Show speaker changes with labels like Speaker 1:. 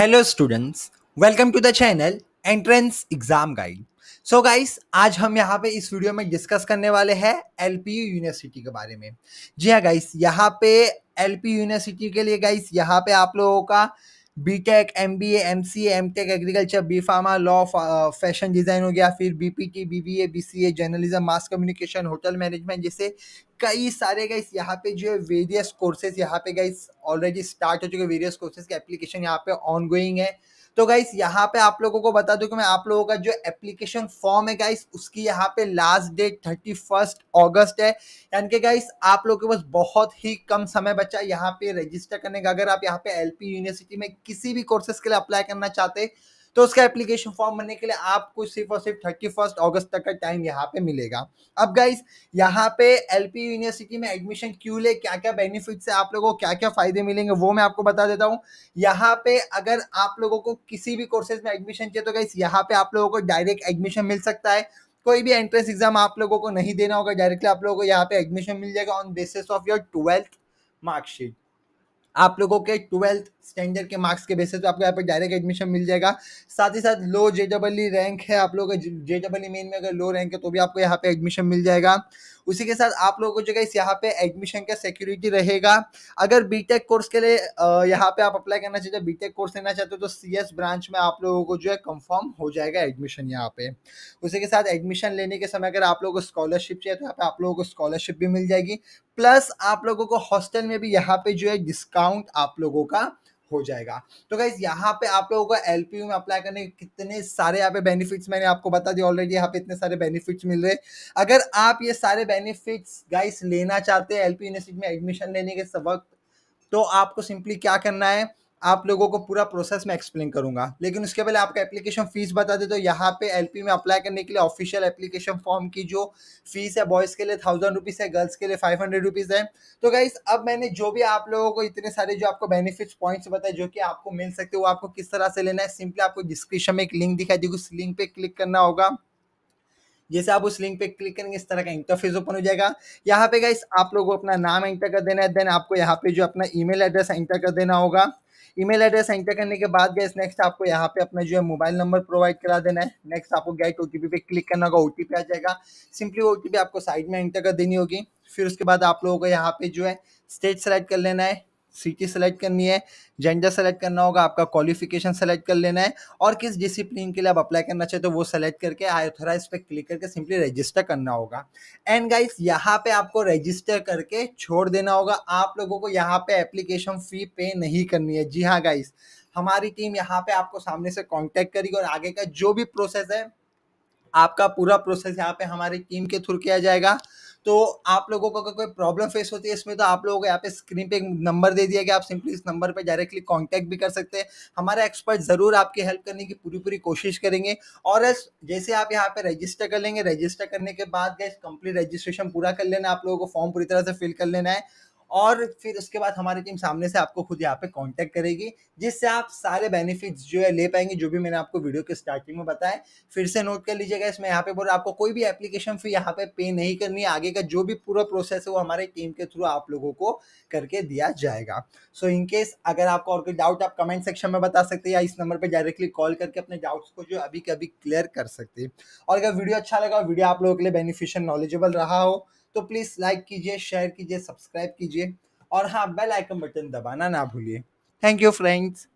Speaker 1: hello students welcome to the channel entrance exam guide so guys आज हम यहाँ पे इस वीडियो में डिस्कस करने वाले हैं एलपीयू यूनिवर्सिटी के बारे में जी हाँ गाइस यहाँ पे एलपीयू यूनिवर्सिटी के लिए गाइस यहाँ पे आप लोगों का B Tech M B M C M Tech agriculture B Pharma law fashion design हो गया फिर B P T B B A B C A journalism mass communication hotel management जैसे कई सारे गाइस यहाँ पे जो है वेरियस कोर्सेज यहाँ पे गाइस ऑलरेडी स्टार्ट हो चुके वेरियस कोर्सेज के एप्लीकेशन यहाँ पे ऑन गोइंग है तो गाइस यहाँ पे आप लोगों को बता दूं कि मैं आप लोगों का जो एप्लीकेशन फॉर्म है गाइस उसकी यहाँ पे last date thirty first August है यानी कि गाइस आप लोगों के पास बहुत ही कम समय बचा यहाँ पे रजिस्टर करने का अगर आप यहाँ पे एलपी यूनिवर्सिटी में किसी भी कोर्सेज के लिए अप्लाई करना चाहते तो उसका एप्लीकेशन फॉर्म भरने के लिए आपको सिर्फ और सिर्फ थर्टी फर्स्ट अगस्त तक का टाइम यहाँ पे मिलेगा अब गाइज यहाँ पे एल यूनिवर्सिटी में एडमिशन क्यों ले क्या क्या बेनिफिट्स है आप लोगों को क्या क्या फायदे मिलेंगे वो मैं आपको बता देता हूँ यहाँ पे अगर आप लोगों को किसी भी कोर्सेज में एडमिशन चाहिए तो गाइज यहाँ पे आप लोगों को डायरेक्ट एडमिशन मिल सकता है कोई भी एंट्रेंस एग्जाम आप लोगों को नहीं देना होगा डायरेक्टली आप लोगों को यहाँ पे एडमिशन मिल जाएगा on basis of your twelfth marksheet आप लोगों के ट्वेल्थ स्टैंडर्ड के मार्क्स के बेसिस पे आपको यहाँ पे डायरेक्ट एडमिशन मिल जाएगा साथ ही साथ लो जे डबल रैंक है आप लोगों का जे डबल मेन में अगर लो रैंक है तो भी आपको यहाँ पे एडमिशन मिल जाएगा उसी के साथ आप लोगों को जो गाइस यहाँ पे एडमिशन का सिक्योरिटी रहेगा अगर बीटेक कोर्स के लिए यहाँ पे आप अप्लाई करना चाहते हो बीटेक कोर्स लेना चाहते हो तो एस ब्रांच में आप लोगों को जो है कंफर्म हो जाएगा एडमिशन यहाँ पे उसी के साथ एडमिशन लेने के समय अगर आप लोगों को स्कॉलरशिप चाहिए तो यहाँ पे आप लोगों को स्कॉलरशिप भी मिल जाएगी प्लस आप लोगों को हॉस्टल में भी यहाँ पे जो है डिस्काउंट आप लोगों का हो जाएगा तो गाइज यहाँ पे आप लोगों को एल में अप्लाई करने के कितने सारे यहाँ पे बेनिफिट्स मैंने आपको बता दिया ऑलरेडी यहाँ पे इतने सारे बेनिफिट्स मिल रहे अगर आप ये सारे बेनिफिट्स गाइस लेना चाहते हैं एल यूनिवर्सिटी में एडमिशन लेने के वक्त तो आपको सिंपली क्या करना है आप लोगों को पूरा प्रोसेस मैं एक्सप्लेन करूंगा लेकिन उसके पहले आपका एप्लीकेशन फ़ीस बता दे तो यहाँ पे एलपी में अप्लाई करने के लिए ऑफिशियल एप्लीकेशन फॉर्म की जो फीस है बॉयज़ के लिए थाउजेंड रुपीज़ है गर्ल्स के लिए फाइव हंड्रेड रुपीज़ है तो गाइस अब मैंने जो भी आप लोगों को इतने सारे जो आपको बेनिफिट्स पॉइंट्स बताए जो कि आपको मिल सकते वो आपको किस तरह से लेना है सिंपली आपको डिस्क्रिप्शन में एक लिंक दिखाई देगी उस लिंक पर क्लिक करना होगा जैसे आप उस लिंक पे क्लिक करेंगे इस तरह का इंटरफेस ओपन हो जाएगा यहाँ पे गाइस आप लोगों को अपना नाम एंटर कर देना है देन आपको यहाँ पे जो अपना ईमेल एड्रेस एंटर कर देना होगा ईमेल एड्रेस एंटर करने के बाद गैस नेक्स्ट आपको यहाँ पे अपना जो है मोबाइल नंबर प्रोवाइड करा देना है नेक्स्ट आपको गेट ओ पे क्लिक करना होगा ओ आ जाएगा सिंपली ओ आपको साइड में एंटर कर देनी होगी फिर उसके बाद आप लोगों को यहाँ पे जो है स्टेट सेलेक्ट कर लेना है सिटी सेलेक्ट करनी है जेंडर सेलेक्ट करना होगा आपका क्वालिफिकेशन सेलेक्ट कर लेना है और किस डिसिप्लिन के लिए आप अप्लाई करना चाहते हो वो सेलेक्ट करके आई ऑथोराइज पे क्लिक करके सिंपली रजिस्टर करना होगा एंड गाइस यहाँ पे आपको रजिस्टर करके छोड़ देना होगा आप लोगों को यहाँ पे एप्लीकेशन फ़ी पे नहीं करनी है जी हाँ गाइस हमारी टीम यहाँ पे आपको सामने से कॉन्टैक्ट करेगी और आगे का जो भी प्रोसेस है आपका पूरा प्रोसेस यहाँ पे हमारी टीम के थ्रू किया जाएगा तो आप लोगों को अगर कोई प्रॉब्लम फेस होती है इसमें तो आप लोगों को यहाँ पे स्क्रीन पे एक नंबर दे दिया कि आप सिंपली इस नंबर पर डायरेक्टली कॉन्टैक्ट भी कर सकते हैं हमारे एक्सपर्ट ज़रूर आपकी हेल्प करने की पूरी पूरी कोशिश करेंगे और जैसे आप यहाँ पे रजिस्टर कर लेंगे रजिस्टर करने के बाद गए कंप्लीट रजिस्ट्रेशन पूरा कर लेना आप लोगों को फॉर्म पूरी तरह से फिल कर लेना है और फिर उसके बाद हमारी टीम सामने से आपको खुद यहाँ पे कांटेक्ट करेगी जिससे आप सारे बेनिफिट्स जो है ले पाएंगे जो भी मैंने आपको वीडियो के स्टार्टिंग में बताया फिर से नोट कर लीजिएगा इसमें यहाँ पे बोल आपको कोई भी एप्लीकेशन फी यहाँ पे पे नहीं करनी है आगे का जो भी पूरा प्रोसेस है वो हमारे टीम के थ्रू आप लोगों को करके दिया जाएगा सो इन इनकेस अगर आपको और कोई डाउट आप कमेंट सेक्शन में बता सकते हैं या इस नंबर पर डायरेक्टली कॉल करके अपने डाउट्स को जो अभी कभी क्लियर कर सकते हैं और अगर वीडियो अच्छा लगा वीडियो आप लोगों के लिए बेनिफिशियल नॉलेजेबल रहा हो तो प्लीज़ लाइक कीजिए शेयर कीजिए सब्सक्राइब कीजिए और हाँ बेल आइकन बटन दबाना ना भूलिए थैंक यू फ्रेंड्स